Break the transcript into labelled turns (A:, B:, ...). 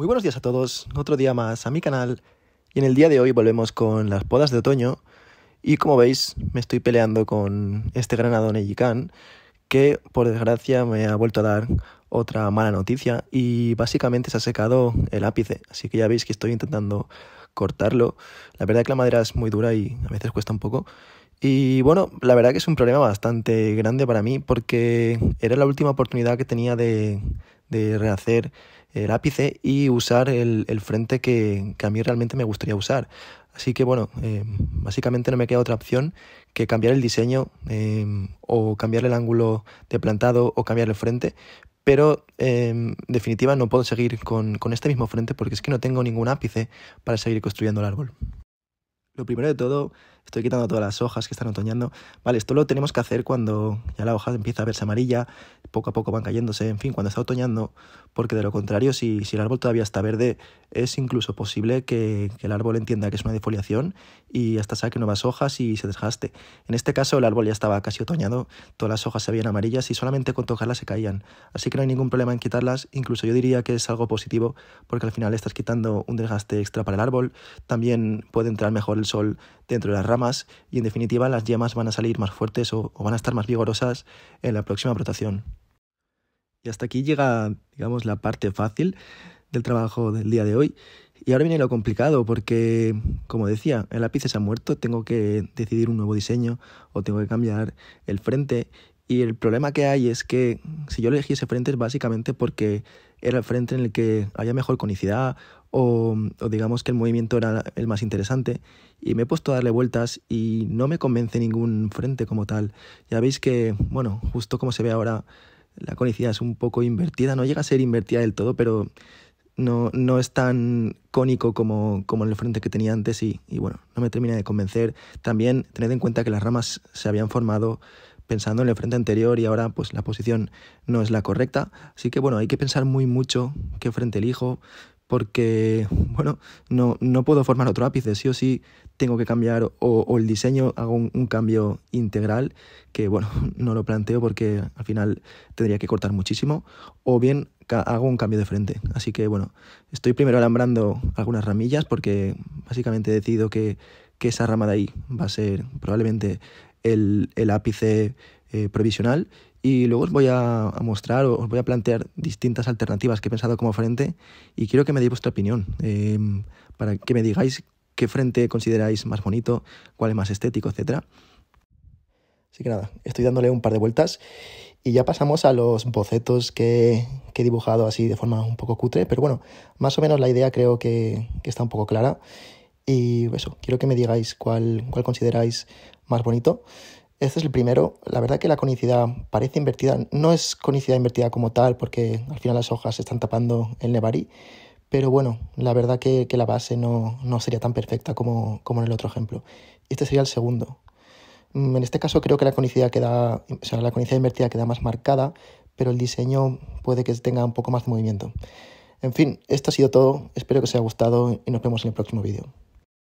A: Muy buenos días a todos, otro día más a mi canal y en el día de hoy volvemos con las podas de otoño y como veis me estoy peleando con este granado Nejikan que por desgracia me ha vuelto a dar otra mala noticia y básicamente se ha secado el ápice, así que ya veis que estoy intentando cortarlo. La verdad que la madera es muy dura y a veces cuesta un poco. Y bueno, la verdad que es un problema bastante grande para mí porque era la última oportunidad que tenía de de rehacer el eh, ápice y usar el, frente que, a mí realmente me gustaría usar. Así que bueno, eh, básicamente no me queda otra opción que cambiar el diseño em, o cambiar el ángulo de plantado o cambiar el frente, pero em, en definitiva no puedo seguir con este mismo frente porque es que no tengo ningún ápice para seguir construyendo el árbol. Lo primero de todo estoy quitando todas las hojas que están otoñando. Vale, esto lo tenemos que hacer cuando ya la hoja empieza a verse amarilla, poco a poco van cayéndose, en fin, cuando está otoñando, porque de lo contrario, si, si el árbol todavía está verde, es incluso posible que, el árbol entienda que es una defoliación y hasta saque nuevas hojas y se desgaste. En este caso, el árbol ya estaba casi otoñado, todas las hojas se habían amarillas y solamente con tocarlas se caían. Así que no hay ningún problema en quitarlas, incluso yo diría que es algo positivo, porque al final estás quitando un desgaste extra para el árbol, también puede entrar mejor el sol dentro de las ramas y en definitiva las yemas van a salir más fuertes o, van a estar más vigorosas en la próxima brotación. Y hasta aquí llega, digamos, la parte fácil del trabajo del día de hoy. Y ahora viene lo complicado porque, como decía, el lápiz se ha muerto, tengo que decidir un nuevo diseño o tengo que cambiar el frente. Y el problema que hay es que si yo elegí ese frente es básicamente porque era el frente en el que había mejor conicidad o, digamos que el movimiento era el más interesante y me he puesto a darle vueltas y no me convence ningún frente como tal. Ya veis que, bueno, justo como se ve ahora, la conicidad es un poco invertida, no llega a ser invertida del todo, pero no, no es tan cónico como, como el frente que tenía antes y, y bueno, no me termina de convencer. También tened en cuenta que las ramas se habían formado pensando en el frente anterior y ahora pues la posición no es la correcta. Así que bueno, hay que pensar muy mucho qué frente elijo, porque, bueno, no, puedo formar otro ápice, sí o sí tengo que cambiar o, el diseño, hago un, cambio integral, que bueno, no lo planteo porque al final tendría que cortar muchísimo, o bien hago un cambio de frente. Así que bueno, estoy primero alambrando algunas ramillas porque básicamente he decidido que, que esa rama de ahí va a ser probablemente el, ápice eh, provisional y luego os voy a, a, mostrar, os voy a plantear distintas alternativas que he pensado como frente y quiero que me deis vuestra opinión, em, para que me digáis qué frente consideráis más bonito, cuál es más estético, etc.
B: Así que nada, estoy dándole un par de vueltas y ya pasamos a los bocetos que, he dibujado así de forma un poco cutre, pero bueno, más o menos la idea creo que está un poco clara y eso, quiero que me digáis cuál, consideráis más bonito. Este es el primero. La verdad que la conicidad parece invertida. No es conicidad invertida como tal, porque al final las hojas están tapando el nevarí. Pero bueno, la verdad que, la base no, sería tan perfecta como, en el otro ejemplo. Este sería el segundo. Mm, en este caso creo que la conicidad queda, la conicidad invertida queda más marcada, pero el diseño puede que tenga un poco más de movimiento. En fin, esto ha sido todo. Espero que os haya gustado y nos vemos en el próximo vídeo.